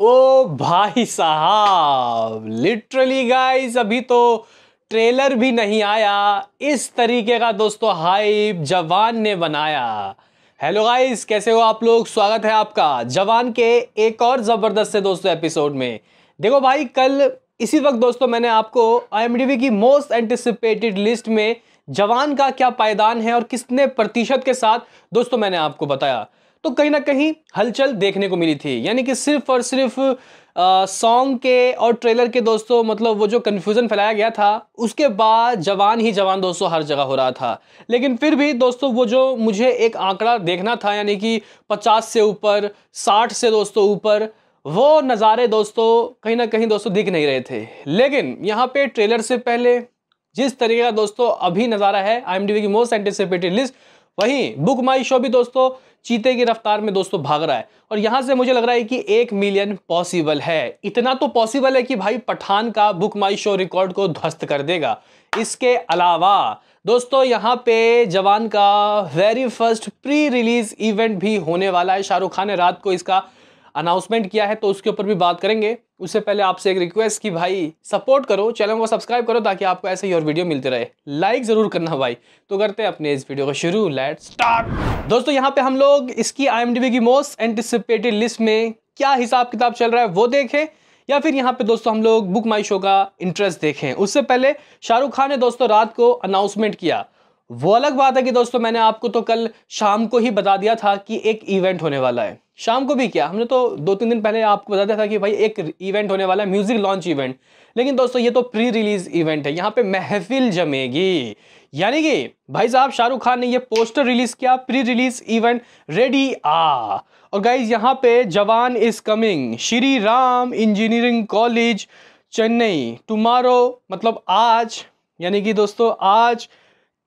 ओ भाई साहब literally guys अभी तो ट्रेलर भी नहीं आया इस तरीके का दोस्तों हाइप जवान ने बनाया हेलो गाइस कैसे हो आप लोग स्वागत है आपका जवान के एक और ज़बरदस्त से दोस्तों एपिसोड में देखो भाई कल इसी वक्त दोस्तों मैंने आपको आई की मोस्ट एंटिसिपेटेड लिस्ट में जवान का क्या पायदान है और कितने प्रतिशत के साथ दोस्तों मैंने आपको बताया तो कहीं ना कहीं हलचल देखने को मिली थी यानी कि सिर्फ और सिर्फ सॉन्ग के और ट्रेलर के दोस्तों मतलब वो जो कन्फ्यूज़न फैलाया गया था उसके बाद जवान ही जवान दोस्तों हर जगह हो रहा था लेकिन फिर भी दोस्तों वो जो मुझे एक आंकड़ा देखना था यानी कि पचास से ऊपर साठ से दोस्तों ऊपर वो नज़ारे दोस्तों कहीं ना कहीं दोस्तों दिख नहीं रहे थे लेकिन यहाँ पे ट्रेलर से पहले जिस तरीके का दोस्तों अभी नज़ारा है आई की मोस्ट एंटिसिपेटेड लिस्ट वहीं बुक माई शो भी दोस्तों चीते की रफ्तार में दोस्तों भाग रहा है और यहां से मुझे लग रहा है कि एक मिलियन पॉसिबल है इतना तो पॉसिबल है कि भाई पठान का बुक माई शो रिकॉर्ड को ध्वस्त कर देगा इसके अलावा दोस्तों यहां पे जवान का very first pre release event भी होने वाला है शाहरुख खान ने रात को इसका अनाउंसमेंट किया है तो उसके ऊपर भी बात करेंगे उससे पहले आपसे एक रिक्वेस्ट की भाई सपोर्ट करो चैनल को सब्सक्राइब करो ताकि आपको ऐसे ही और वीडियो मिलते रहे लाइक ज़रूर करना भाई तो करते हैं अपने इस वीडियो को शुरू लेट स्टार्ट दोस्तों यहाँ पे हम लोग इसकी आई की मोस्ट एंटिसिपेटेड लिस्ट में क्या हिसाब किताब चल रहा है वो देखें या फिर यहाँ पे दोस्तों हम लोग बुक माई शो का इंटरेस्ट देखें उससे पहले शाहरुख खान ने दोस्तों रात को अनाउंसमेंट किया वो अलग बात है कि दोस्तों मैंने आपको तो कल शाम को ही बता दिया था कि एक इवेंट होने वाला है शाम को भी क्या हमने तो दो तीन दिन पहले आपको बता दिया था कि भाई एक इवेंट होने वाला है म्यूज़िक लॉन्च इवेंट लेकिन दोस्तों ये तो प्री रिलीज इवेंट है यहाँ पे महफिल जमेगी यानी कि भाई साहब शाहरुख खान ने ये पोस्टर रिलीज किया प्री रिलीज इवेंट रेडी आ और गाइज यहाँ पे Jawan is coming Shri Ram engineering college Chennai tomorrow मतलब आज यानी कि दोस्तों आज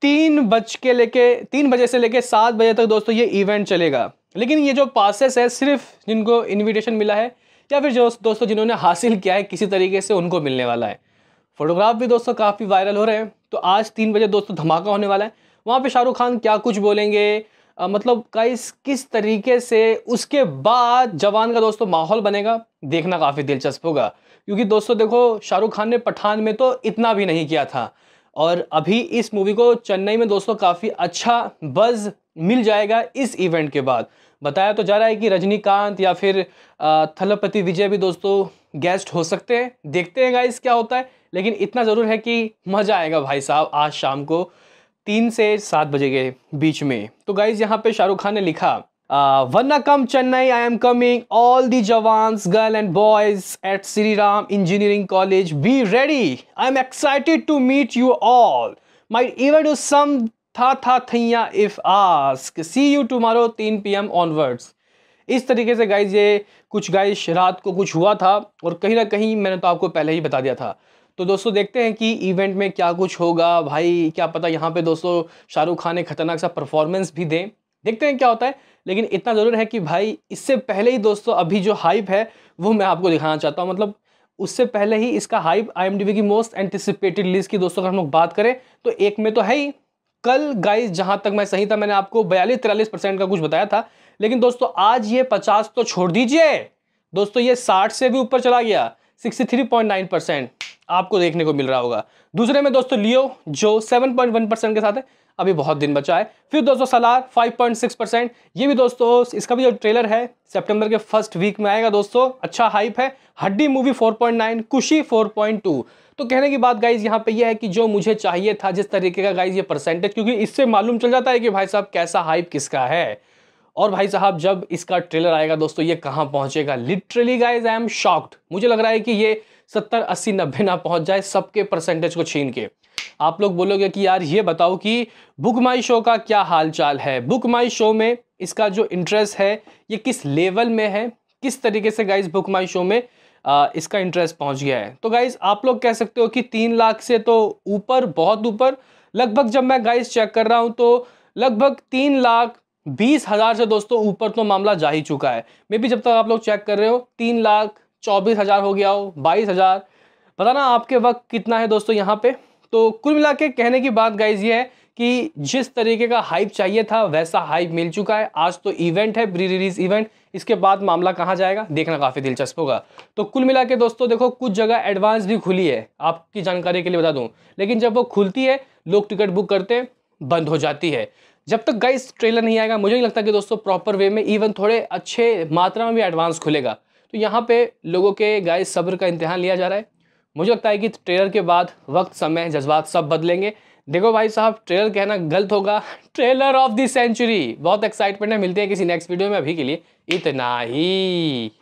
तीन बज के लेके तीन बजे से लेके सात बजे तक दोस्तों ये इवेंट चलेगा लेकिन ये जो पासेस है सिर्फ जिनको इनविटेशन मिला है या फिर जो दोस्तों जिन्होंने हासिल किया है किसी तरीके से उनको मिलने वाला है फोटोग्राफ भी दोस्तों काफ़ी वायरल हो रहे हैं तो आज तीन बजे दोस्तों धमाका होने वाला है वहाँ पे शाहरुख खान क्या कुछ बोलेंगे आ, मतलब कई किस तरीके से उसके बाद जवान का दोस्तों माहौल बनेगा देखना काफ़ी दिलचस्प होगा क्योंकि दोस्तों देखो शाहरुख खान ने पठान में तो इतना भी नहीं किया था और अभी इस मूवी को चेन्नई में दोस्तों काफ़ी अच्छा बज़ मिल जाएगा इस इवेंट के बाद बताया तो जा रहा है कि रजनीकांत या फिर थलपति विजय भी दोस्तों गेस्ट हो सकते हैं देखते हैं गाइस क्या होता है लेकिन इतना ज़रूर है कि मज़ा आएगा भाई साहब आज शाम को तीन से सात बजे के बीच में तो गाइज़ यहाँ पे शाहरुख खान ने लिखा come Chennai I am coming all the Jawans girl and boys at Shri Ram engineering college be ready I am excited to meet you all my even to some था था थैया if ask see you tomorrow तीन P M onwards इस तरीके से guys ये कुछ guys रात को कुछ हुआ था और कहीं ना कहीं मैंने तो आपको पहले ही बता दिया था तो दोस्तों देखते हैं कि इवेंट में क्या कुछ होगा भाई क्या पता यहाँ पे दोस्तों शाहरुख खान ने खतरनाक सा परफॉर्मेंस भी दें देखते हैं क्या होता है लेकिन इतना ज़रूर है कि भाई इससे पहले ही दोस्तों अभी जो हाइप है वो मैं आपको दिखाना चाहता हूँ मतलब उससे पहले ही इसका हाइप आई की मोस्ट एंटिसिपेटेड लिस्ट की दोस्तों अगर हम लोग बात करें तो एक में तो है ही कल गाइस जहाँ तक मैं सही था मैंने आपको बयालीस तिरालीस परसेंट का कुछ बताया था लेकिन दोस्तों आज ये पचास तो छोड़ दीजिए दोस्तों ये साठ से भी ऊपर चला गया sixty three point nine percent आपको देखने को मिल रहा होगा दूसरे में दोस्तों लियो जो सेवन पॉइंट वन परसेंट के साथ है अभी बहुत दिन बचा है फिर दोस्तों सलार 5.6 परसेंट ये भी दोस्तों इसका भी जो ट्रेलर है सितंबर के फर्स्ट वीक में आएगा दोस्तों अच्छा हाइप है हड्डी मूवी 4.9 कुशी 4.2 तो कहने की बात गाइज यहाँ पे ये यह है कि जो मुझे चाहिए था जिस तरीके का गाइज ये परसेंटेज क्योंकि इससे मालूम चल जाता है कि भाई साहब कैसा हाइप किसका है और भाई साहब जब इसका ट्रेलर आएगा दोस्तों ये कहाँ पहुंचेगा literally guys I am shocked मुझे लग रहा है कि ये सत्तर अस्सी नब्बे ना पहुंच जाए सबके परसेंटेज को छीन के आप लोग बोलोगे कि यार ये बताओ कि बुक माई शो का क्या हाल चाल है बुक माई शो में इसका जो इंटरेस्ट है ये किस लेवल में है किस तरीके से गाइज बुक माई शो में आ, इसका इंटरेस्ट पहुंच गया है तो गाइज आप लोग कह सकते हो कि तीन लाख से तो ऊपर बहुत ऊपर लगभग जब मैं गाइज चेक कर रहा हूँ तो लगभग तीन लाख बीस हज़ार से दोस्तों ऊपर तो मामला जा ही चुका है मे बी जब तक आप लोग चेक कर रहे हो तीन लाख चौबीस हज़ार हो गया हो बाईस हज़ार बताना आपके वक्त कितना है दोस्तों यहाँ पे तो कुल मिला के कहने की बात गाइज ये है कि जिस तरीके का हाइप चाहिए था वैसा हाइप मिल चुका है आज तो इवेंट है प्री रिलीज इवेंट इसके बाद मामला कहाँ जाएगा देखना काफ़ी दिलचस्प होगा तो कुल मिला के दोस्तों देखो कुछ जगह एडवांस भी खुली है आपकी जानकारी के लिए बता दूँ लेकिन जब वो खुलती है लोग टिकट बुक करते हैं बंद हो जाती है जब तक गाइस ट्रेलर नहीं आएगा मुझे नहीं लगता कि दोस्तों प्रॉपर वे में इवन थोड़े अच्छे मात्रा में भी एडवांस खुलेगा तो यहाँ पे लोगों के गाय सब्र का इम्तहान लिया जा रहा है मुझे लगता है कि ट्रेलर के बाद वक्त समय जज्बात सब बदलेंगे देखो भाई साहब ट्रेलर कहना गलत होगा ट्रेलर ऑफ द सेंचुरी बहुत एक्साइटमेंट है मिलते हैं किसी नेक्स्ट वीडियो में अभी के लिए इतना ही